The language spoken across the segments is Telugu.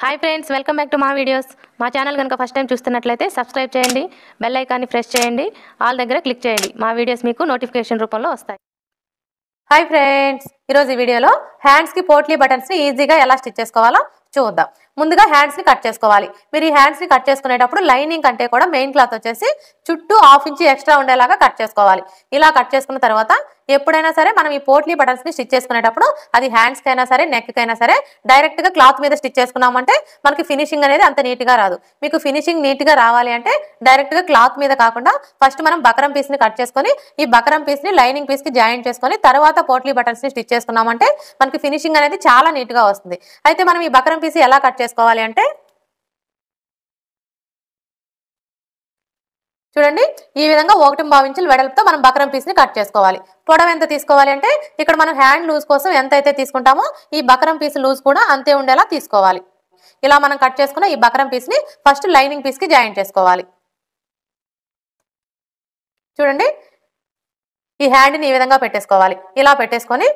hi friends welcome back to మా వీడియోస్ మా ఛానల్ కనుక ఫస్ట్ టైం చూస్తున్నట్లయితే సబ్స్క్రైబ్ చేయండి బెల్ ఐకాన్ని ప్రెస్ చేయండి ఆల్ దగ్గర క్లిక్ చేయండి మా వీడియోస్ మీకు నోటిఫికేషన్ రూపంలో వస్తాయి హాయ్ ఫ్రెండ్స్ ఈరోజు ఈ వీడియోలో హ్యాండ్స్కి పోట్లీ బటన్స్ని ఈజీగా ఎలా స్టిచ్ చేసుకోవాలో చూద్దాం ముందుగా హ్యాండ్స్ని కట్ చేసుకోవాలి మీరు ఈ హ్యాండ్స్ని కట్ చేసుకునేటప్పుడు లైనింగ్ కంటే కూడా మెయిన్ క్లాత్ వచ్చేసి చుట్టూ హాఫ్ ఇంచ్ ఎక్స్ట్రా ఉండేలాగా కట్ చేసుకోవాలి ఇలా కట్ చేసుకున్న తర్వాత ఎప్పుడైనా సరే మనం ఈ పోట్లీ బటన్స్ ని స్టిచ్ చేసుకునేటప్పుడు అది హ్యాండ్స్ కైనా సరే నెక్ కైనా సరే డైరెక్ట్ గా క్లాత్ మీద స్టిచ్ చేసుకున్నామంటే మనకి ఫినిషింగ్ అనేది అంత నీట్ గా రాదు మీకు ఫినిషింగ్ నీట్ గా రావాలి అంటే డైరెక్ట్ గా క్లాత్ మీద కాకుండా ఫస్ట్ మనం బకరం పీస్ ని కట్ చేసుకుని ఈ బకరం పీస్ ని లైనింగ్ పీస్ కి జాయిన్ చేసుకుని తర్వాత పోట్లీ బటన్స్ ని స్టిచ్ చేసుకున్నామంటే మనకి ఫినిషింగ్ అనేది చాలా నీట్ గా వస్తుంది అయితే మనం ఈ బకరం పీస్ ఎలా కట్ చేసుకోవాలి అంటే చూడండి ఈ విధంగా ఒకటి భావించి వెడల్పుతో మనం బక్రం పీస్ని కట్ చేసుకోవాలి పొడవు ఎంత తీసుకోవాలి అంటే ఇక్కడ మనం హ్యాండ్ లూజ్ కోసం ఎంత అయితే తీసుకుంటామో ఈ బక్రం పీస్ లూజ్ కూడా అంతే ఉండేలా తీసుకోవాలి ఇలా మనం కట్ చేసుకున్న ఈ బక్రం పీస్ని ఫస్ట్ లైనింగ్ పీస్కి జాయిన్ చేసుకోవాలి చూడండి ఈ హ్యాండ్ని ఈ విధంగా పెట్టేసుకోవాలి ఇలా పెట్టేసుకొని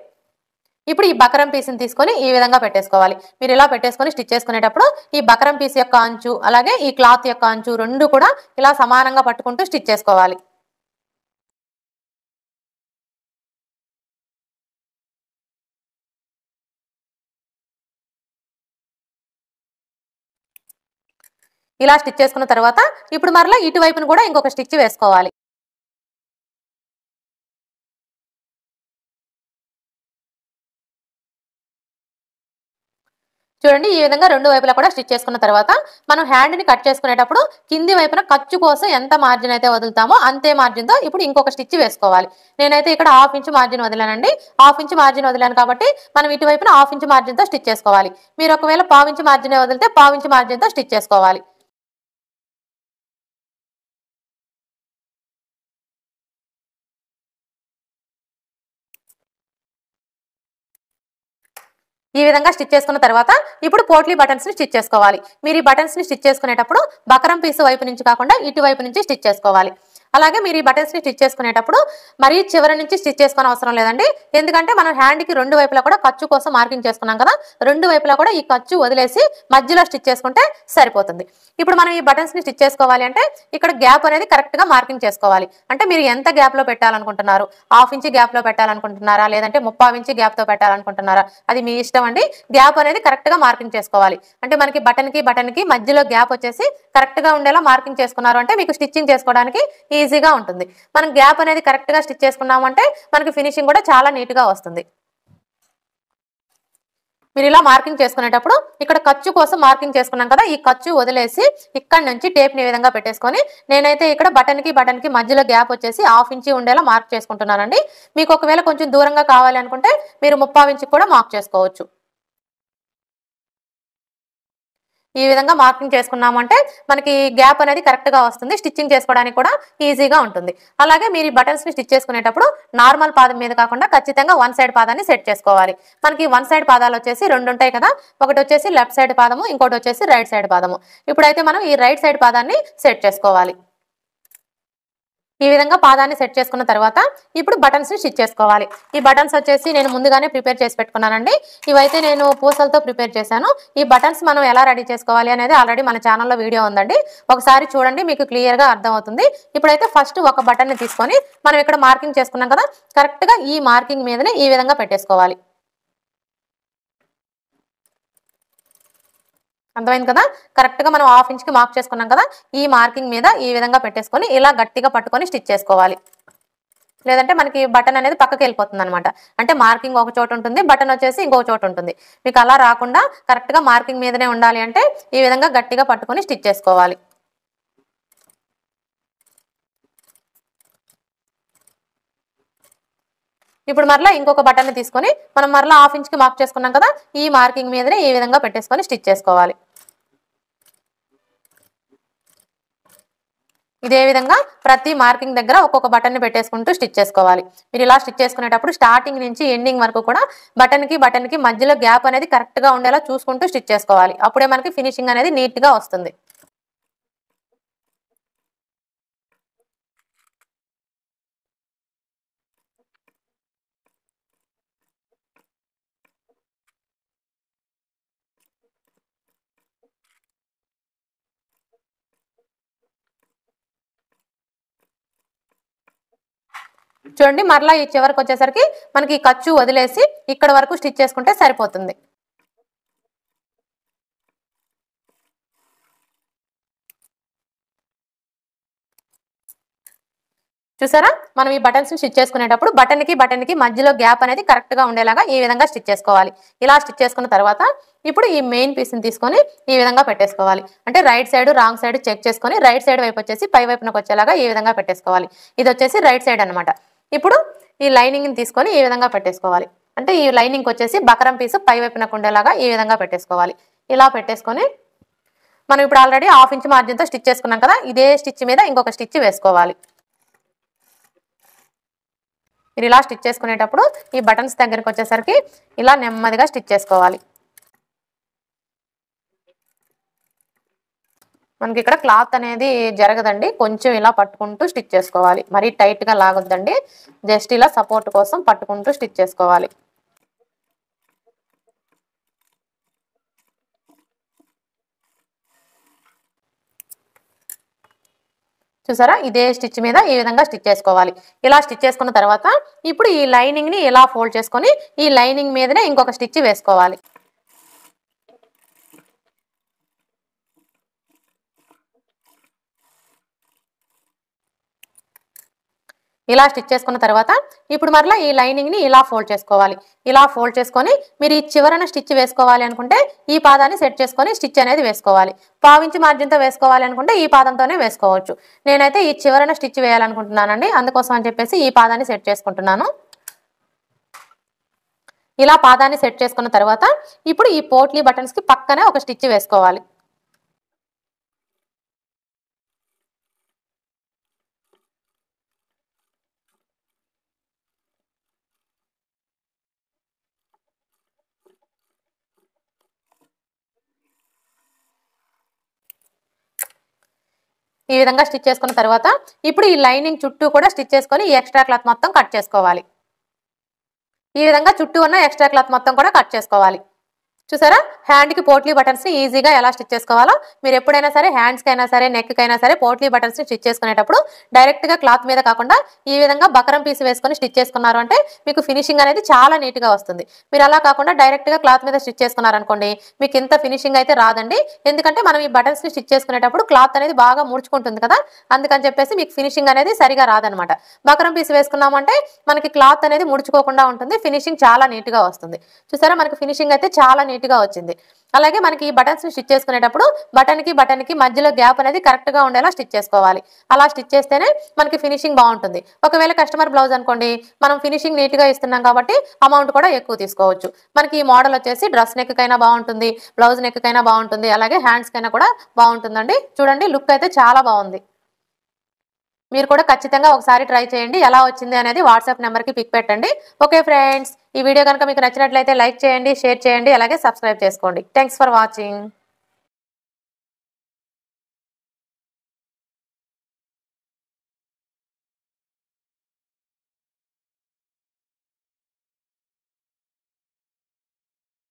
ఇప్పుడు ఈ బకరం పీస్ని తీసుకొని ఈ విధంగా పెట్టేసుకోవాలి మీరు ఇలా పెట్టేసుకొని స్టిచ్ చేసుకునేటప్పుడు ఈ బకరం పీస్ యొక్క అంచు అలాగే ఈ క్లాత్ యొక్క అంచు రెండు కూడా ఇలా సమానంగా పట్టుకుంటూ స్టిచ్ చేసుకోవాలి ఇలా స్టిచ్ చేసుకున్న తర్వాత ఇప్పుడు మరలా ఇటువైపును కూడా ఇంకొక స్టిచ్ వేసుకోవాలి చూడండి ఈ విధంగా రెండు వైపులా కూడా స్టిచ్ చేసుకున్న తర్వాత మనం హ్యాండ్ని కట్ చేసుకునేటప్పుడు కింది వైపున ఖర్చు కోసం ఎంత మార్జిన్ అయితే వదులుతామో అంతే మార్జిన్తో ఇప్పుడు ఇంకొక స్టిచ్ వేసుకోవాలి నేనైతే ఇక్కడ హాఫ్ ఇంచ్ మార్జిన్ వదిలానండి హాఫ్ ఇంచ్ మార్జిన్ వదిలాను కాబట్టి మనం ఇటువైపున హాఫ్ ఇంచ్ మార్జిన్తో స్టిచ్ చేసుకోవాలి మీరు ఒకవేళ పావించి మార్జిన్ వదిలితే పావించి మార్జిన్తో స్టిచ్ చేసుకోవాలి ఈ విధంగా స్టిచ్ చేసుకున్న తర్వాత ఇప్పుడు పోట్లీ బటన్స్ ని స్టిచ్ చేసుకోవాలి మీరు ఈ బటన్స్ ని స్టిచ్ చేసుకునేటప్పుడు బకరం పీసు వైపు నుంచి కాకుండా ఇటువైపు నుంచి స్టిచ్ చేసుకోవాలి అలాగే మీరు ఈ బటన్స్ని స్టిచ్ చేసుకునేటప్పుడు మరీ చివరి నుంచి స్టిచ్ చేసుకుని అవసరం లేదండి ఎందుకంటే మనం హ్యాండ్ కి రెండు వైపులా కూడా ఖర్చు కోసం మార్కింగ్ చేసుకున్నాం కదా రెండు వైపులా కూడా ఈ ఖర్చు వదిలేసి మధ్యలో స్టిచ్ చేసుకుంటే సరిపోతుంది ఇప్పుడు మనం ఈ బటన్స్ని స్టిచ్ చేసుకోవాలి అంటే ఇక్కడ గ్యాప్ అనేది కరెక్ట్ గా మార్కింగ్ చేసుకోవాలి అంటే మీరు ఎంత గ్యాప్ లో పెట్టాలనుకుంటున్నారు హాఫ్ ఇంచ్ లో పెట్టాలనుకుంటున్నారా లేదంటే ముప్పై ఇంచ్ తో పెట్టాలనుకుంటున్నారా అది మీ ఇష్టం అండి గ్యాప్ అనేది కరెక్ట్ గా మార్కింగ్ చేసుకోవాలి అంటే మనకి బటన్ కి బటన్ కి మధ్యలో గ్యాప్ వచ్చేసి కరెక్ట్ గా ఉండేలా మార్కింగ్ చేసుకున్నారు అంటే మీకు స్టిచ్చింగ్ చేసుకోవడానికి ఈ ఈజీగా ఉంటుంది మనం గ్యాప్ అనేది కరెక్ట్గా స్టిచ్ చేసుకున్నామంటే మనకి ఫినిషింగ్ కూడా చాలా నీట్గా వస్తుంది మీరు ఇలా మార్కింగ్ చేసుకునేటప్పుడు ఇక్కడ ఖర్చు కోసం మార్కింగ్ చేసుకున్నాం కదా ఈ ఖర్చు వదిలేసి ఇక్కడ నుంచి టేప్ని విధంగా పెట్టేసుకొని నేనైతే ఇక్కడ బటన్కి బటన్కి మధ్యలో గ్యాప్ వచ్చేసి హాఫ్ ఇంచి ఉండేలా మార్క్ చేసుకుంటున్నానండి మీకు ఒకవేళ కొంచెం దూరంగా కావాలి అనుకుంటే మీరు ముప్పావు ఇంచి కూడా మార్క్ చేసుకోవచ్చు ఈ విధంగా మార్కింగ్ చేసుకున్నామంటే మనకి గ్యాప్ అనేది కరెక్ట్గా వస్తుంది స్టిచ్చింగ్ చేసుకోవడానికి కూడా ఈజీగా ఉంటుంది అలాగే మీరు ఈ బటన్స్ని స్టిచ్ చేసుకునేటప్పుడు నార్మల్ పాదం మీద కాకుండా ఖచ్చితంగా వన్ సైడ్ పాదాన్ని సెట్ చేసుకోవాలి మనకి వన్ సైడ్ పాదాలు వచ్చేసి రెండు ఉంటాయి కదా ఒకటి వచ్చేసి లెఫ్ట్ సైడ్ పాదము ఇంకోటి వచ్చేసి రైట్ సైడ్ పాదము ఇప్పుడైతే మనం ఈ రైట్ సైడ్ పాదాన్ని సెట్ చేసుకోవాలి ఈ విధంగా పాదాన్ని సెట్ చేసుకున్న తర్వాత ఇప్పుడు బటన్స్ని స్టిచ్ చేసుకోవాలి ఈ బటన్స్ వచ్చేసి నేను ముందుగానే ప్రిపేర్ చేసి పెట్టుకున్నానండి ఇవైతే నేను పూసలతో ప్రిపేర్ చేశాను ఈ బటన్స్ మనం ఎలా రెడీ చేసుకోవాలి అనేది ఆల్రెడీ మన ఛానల్లో వీడియో ఉందండి ఒకసారి చూడండి మీకు క్లియర్గా అర్థమవుతుంది ఇప్పుడైతే ఫస్ట్ ఒక బటన్ని తీసుకొని మనం ఇక్కడ మార్కింగ్ చేసుకున్నాం కదా కరెక్ట్గా ఈ మార్కింగ్ మీదనే ఈ విధంగా పెట్టేసుకోవాలి అర్థమైంది కదా కరెక్ట్ గా మనం హాఫ్ ఇంచ్ కి మార్క్ చేసుకున్నాం కదా ఈ మార్కింగ్ మీద ఈ విధంగా పెట్టేసుకొని ఇలా గట్టిగా పట్టుకొని స్టిచ్ చేసుకోవాలి లేదంటే మనకి బటన్ అనేది పక్కకి వెళ్ళిపోతుంది అనమాట అంటే మార్కింగ్ ఒక చోటు ఉంటుంది బటన్ వచ్చేసి ఇంకో చోటు ఉంటుంది మీకు అలా రాకుండా కరెక్ట్గా మార్కింగ్ మీదనే ఉండాలి అంటే ఈ విధంగా గట్టిగా పట్టుకొని స్టిచ్ చేసుకోవాలి ఇప్పుడు మరలా ఇంకొక బటన్ తీసుకొని మనం మరలా హాఫ్ ఇంచ్కి మార్క్ చేసుకున్నాం కదా ఈ మార్కింగ్ మీదనే ఈ విధంగా పెట్టేసుకొని స్టిచ్ చేసుకోవాలి ఇదే విధంగా ప్రతి మార్కింగ్ దగ్గర ఒక్కొక్క బటన్ పెట్టేసుకుంటూ స్టిచ్ చేసుకోవాలి మీరు ఇలా స్టిచ్ చేసుకునేటప్పుడు స్టార్టింగ్ నుంచి ఎండింగ్ వరకు కూడా బటన్కి బటన్కి మధ్యలో గ్యాప్ అనేది కరెక్ట్గా ఉండేలా చూసుకుంటూ స్టిచ్ చేసుకోవాలి అప్పుడే మనకి ఫినిషింగ్ అనేది నీట్గా వస్తుంది చూడండి మరలా ఈ చివరికి వచ్చేసరికి మనకి ఖర్చు వదిలేసి ఇక్కడ వరకు స్టిచ్ చేసుకుంటే సరిపోతుంది చూసారా మనం ఈ బటన్స్ స్టిచ్ చేసుకునేటప్పుడు బటన్ కి బటన్ కి మధ్యలో గ్యాప్ అనేది కరెక్ట్గా ఉండేలాగా ఈ విధంగా స్టిచ్ చేసుకోవాలి ఇలా స్టిచ్ చేసుకున్న తర్వాత ఇప్పుడు ఈ మెయిన్ పీస్ ని తీసుకొని ఈ విధంగా పెట్టేసుకోవాలి అంటే right side wrong side check చేసుకొని రైట్ సైడ్ వైపు వచ్చేసి పై వైపునకు వచ్చేలాగా ఈ విధంగా పెట్టేసుకోవాలి ఇది వచ్చేసి రైట్ సైడ్ అనమాట ఇప్పుడు ఈ లైనింగ్ని తీసుకొని ఈ విధంగా పెట్టేసుకోవాలి అంటే ఈ లైనింగ్ వచ్చేసి బకరం పీసు పైవైపున కుండేలాగా ఈ విధంగా పెట్టేసుకోవాలి ఇలా పెట్టేసుకొని మనం ఇప్పుడు ఆల్రెడీ హాఫ్ ఇంచ్ మార్జిన్తో స్టిచ్ చేసుకున్నాం కదా ఇదే స్టిచ్ మీద ఇంకొక స్టిచ్ వేసుకోవాలి మీరు ఇలా స్టిచ్ చేసుకునేటప్పుడు ఈ బటన్స్ దగ్గరికి వచ్చేసరికి ఇలా నెమ్మదిగా స్టిచ్ చేసుకోవాలి మనకి ఇక్కడ క్లాత్ అనేది జరగదండి కొంచెం ఇలా పట్టుకుంటూ స్టిచ్ చేసుకోవాలి మరీ టైట్గా లాగొద్దండి జస్ట్ ఇలా సపోర్ట్ కోసం పట్టుకుంటూ స్టిచ్ చేసుకోవాలి చూసారా ఇదే స్టిచ్ మీద ఈ విధంగా స్టిచ్ చేసుకోవాలి ఇలా స్టిచ్ చేసుకున్న తర్వాత ఇప్పుడు ఈ లైనింగ్ని ఇలా ఫోల్డ్ చేసుకొని ఈ లైనింగ్ మీదనే ఇంకొక స్టిచ్ వేసుకోవాలి ఇలా స్టిచ్ చేసుకున్న తర్వాత ఇప్పుడు మరలా ఈ లైనింగ్ని ఇలా ఫోల్డ్ చేసుకోవాలి ఇలా ఫోల్డ్ చేసుకొని మీరు ఈ చివరన స్టిచ్ వేసుకోవాలి అనుకుంటే ఈ పాదాన్ని సెట్ చేసుకొని స్టిచ్ అనేది వేసుకోవాలి పావించి మార్జిన్తో వేసుకోవాలి అనుకుంటే ఈ పాదంతోనే వేసుకోవచ్చు నేనైతే ఈ చివరన స్టిచ్ వేయాలనుకుంటున్నానండి అందుకోసం అని చెప్పేసి ఈ పాదాన్ని సెట్ చేసుకుంటున్నాను ఇలా పాదాన్ని సెట్ చేసుకున్న తర్వాత ఇప్పుడు ఈ పోట్లీ బటన్స్కి పక్కనే ఒక స్టిచ్ వేసుకోవాలి ఈ విధంగా స్టిచ్ చేసుకున్న తర్వాత ఇప్పుడు ఈ లైనింగ్ చుట్టూ కూడా స్టిచ్ చేసుకొని ఈ ఎక్స్ట్రా క్లాత్ మొత్తం కట్ చేసుకోవాలి ఈ విధంగా చుట్టూ ఉన్న ఎక్స్ట్రా క్లాత్ మొత్తం కూడా కట్ చేసుకోవాలి చూసారా హ్యాండ్కి పోట్లీ బటన్స్ని ఈజీగా ఎలా స్టిచ్ చేసుకోవాలో మీరు ఎప్పుడైనా సరే హ్యాండ్స్కి అయినా సరే నెక్కి అయినా సరే పోట్లీ బటన్స్ని స్టిచ్ చేసుకునేటప్పుడు డైరెక్ట్గా క్లాత్ మీద కాకుండా ఈ విధంగా బకరం పీస్ వేసుకొని స్టిచ్ చేసుకున్నారు అంటే మీకు ఫినిషింగ్ అనేది చాలా నీట్గా వస్తుంది మీరు అలా కాకుండా డైరెక్ట్గా క్లాత్ మీద స్టిచ్ చేసుకున్నారనుకోండి మీకు ఇంత ఫినిషింగ్ అయితే రాదండి ఎందుకంటే మనం ఈ బటన్స్ని స్టిచ్ చేసుకునేటప్పుడు క్లాత్ అనేది బాగా ముడుచుకుంటుంది కదా అందుకని చెప్పేసి మీకు ఫినిషింగ్ అనేది సరిగా రాదనమాట బకరం పీస్ వేసుకున్నామంటే మనకి క్లాత్ అనేది ముడుచుకోకుండా ఉంటుంది ఫినిషింగ్ చాలా నీట్గా వస్తుంది చూసారా మనకి ఫినిషింగ్ అయితే చాలా నీట్ నీట్ గా వచ్చింది అలాగే మనకి ఈ బటన్స్ స్టిచ్ చేసుకునేటప్పుడు బటన్ కి బటన్ కి మధ్యలో గ్యాప్ అనేది కరెక్ట్ గా ఉండేలా స్టిచ్ చేసుకోవాలి అలా స్టిచ్ చేస్తేనే మనకి ఫినిషింగ్ బాగుంటుంది ఒకవేళ కస్టమర్ బ్లౌజ్ అనుకోండి మనం ఫినిషింగ్ నీట్ గా ఇస్తున్నాం కాబట్టి అమౌంట్ కూడా ఎక్కువ తీసుకోవచ్చు మనకి ఈ మోడల్ వచ్చేసి డ్రెస్ నెక్ కైనా బాగుంటుంది బ్లౌజ్ నెక్ కైనా బాగుంటుంది అలాగే హ్యాండ్స్ కైనా కూడా బాగుంటుందండి చూడండి లుక్ అయితే చాలా బాగుంది మీరు కూడా ఖచ్చితంగా ఒకసారి ట్రై చేయండి ఎలా వచ్చింది అనేది వాట్సాప్ నెంబర్కి పిక్ పెట్టండి ఓకే ఫ్రెండ్స్ ఈ వీడియో కనుక మీకు నచ్చినట్లయితే లైక్ చేయండి షేర్ చేయండి అలాగే సబ్స్క్రైబ్ చేసుకోండి థ్యాంక్స్ ఫర్ వాచింగ్